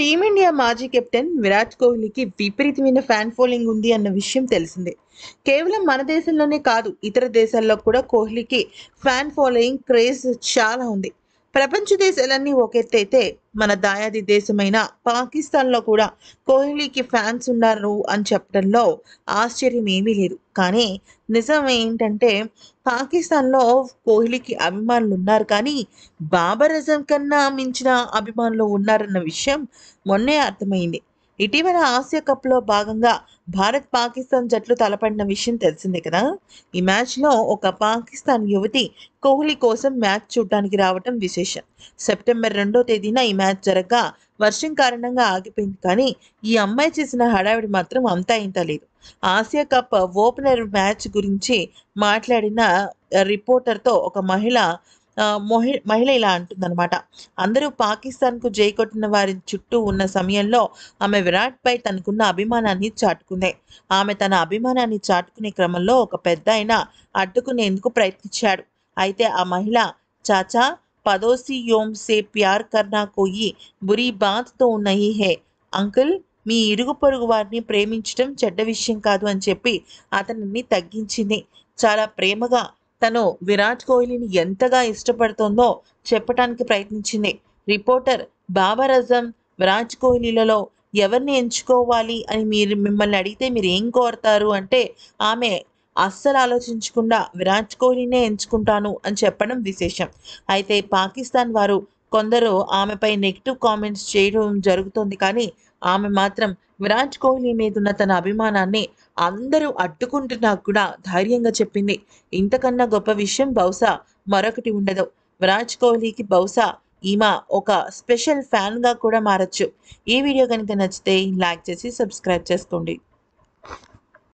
team India మాజీ captain Virat కోహ్లీకి విపరీతమైన ఫ్యాన్ ఫాలోయింగ్ ఉంది అన్న విషయం తెలిసిందే కేవలం మన దేశంలోనే కాదు ఇతర దేశాల్లో కూడా కోహ్లీకి ఫ్యాన్ ఫాలోయింగ్ క్రేజ్ చాలా ఉంది ప్రపంచ దేశాలన్నీ ఒకెత్తైతే మన దాయాది దేశమైన పాకిస్తాన్లో కూడా కోహ్లీకి ఫ్యాన్స్ ఉన్నారు అని చెప్పడంలో ఆశ్చర్యం ఏమీ లేదు కానీ నిజం ఏంటంటే పాకిస్తాన్లో కోహ్లీకి అభిమానులు ఉన్నారు కానీ బాబర్ అజం కన్నా మించిన అభిమానులు ఉన్నారన్న విషయం మొన్నే అర్థమైంది ఇటీవల ఆసియా కప్లో భాగంగా భారత్ పాకిస్తాన్ జట్లు తలపడిన విషయం తెలిసిందే కదా ఈ మ్యాచ్లో ఒక పాకిస్తాన్ యువతి కోహ్లీ కోసం మ్యాచ్ చూడడానికి రావటం విశేషం సెప్టెంబర్ రెండో తేదీన ఈ మ్యాచ్ జరగగా వర్షం కారణంగా ఆగిపోయింది కానీ ఈ అమ్మాయి చేసిన హడావిడి మాత్రం అంతా ఇంత లేదు ఆసియా కప్ ఓపెనర్ మ్యాచ్ గురించి మాట్లాడిన రిపోర్టర్తో ఒక మహిళ మహి మహిళ ఇలా అంటుందన్నమాట అందరూ పాకిస్తాన్కు కొట్టిన వారి చుట్టూ ఉన్న సమయంలో ఆమె విరాట్పై తనకున్న అభిమానాన్ని చాటుకుంది ఆమె తన అభిమానాన్ని చాటుకునే క్రమంలో ఒక పెద్ద ఆయన అడ్డుకునేందుకు ప్రయత్నించాడు అయితే ఆ మహిళ చాచా పదోసి యోమ్ సే ప్యార్ కర్నా కోయి బురి బాత్తో ఉన్న ఈ హే అంకుల్ మీ ఇరుగు పొరుగు వారిని ప్రేమించడం చెడ్డ విషయం కాదు అని చెప్పి అతనిని తగ్గించింది చాలా ప్రేమగా తను విరాట్ కోహ్లీని ఎంతగా ఇష్టపడుతోందో చెప్పడానికి ప్రయత్నించింది రిపోర్టర్ బాబర్ అజం విరాట్ కోహ్లీలలో ఎవరిని ఎంచుకోవాలి అని మీరు మిమ్మల్ని అడిగితే మీరు ఏం కోరుతారు అంటే ఆమె అస్సలు ఆలోచించకుండా విరాట్ కోహ్లీనే ఎంచుకుంటాను అని చెప్పడం విశేషం అయితే పాకిస్తాన్ వారు కొందరు ఆమెపై నెగిటివ్ కామెంట్స్ చేయడం జరుగుతోంది కానీ ఆమె మాత్రం విరాట్ కోహ్లీ మీదున్న తన అభిమానాన్ని అందరూ అడ్డుకుంటున్నా కూడా ధైర్యంగా చెప్పింది ఇంతకన్నా గొప్ప విషయం బహుశా మరొకటి ఉండదు విరాట్ కోహ్లీకి బహుశా ఈమె ఒక స్పెషల్ ఫ్యాన్గా కూడా మారచ్చు ఈ వీడియో కనుక నచ్చితే లైక్ చేసి సబ్స్క్రైబ్ చేసుకోండి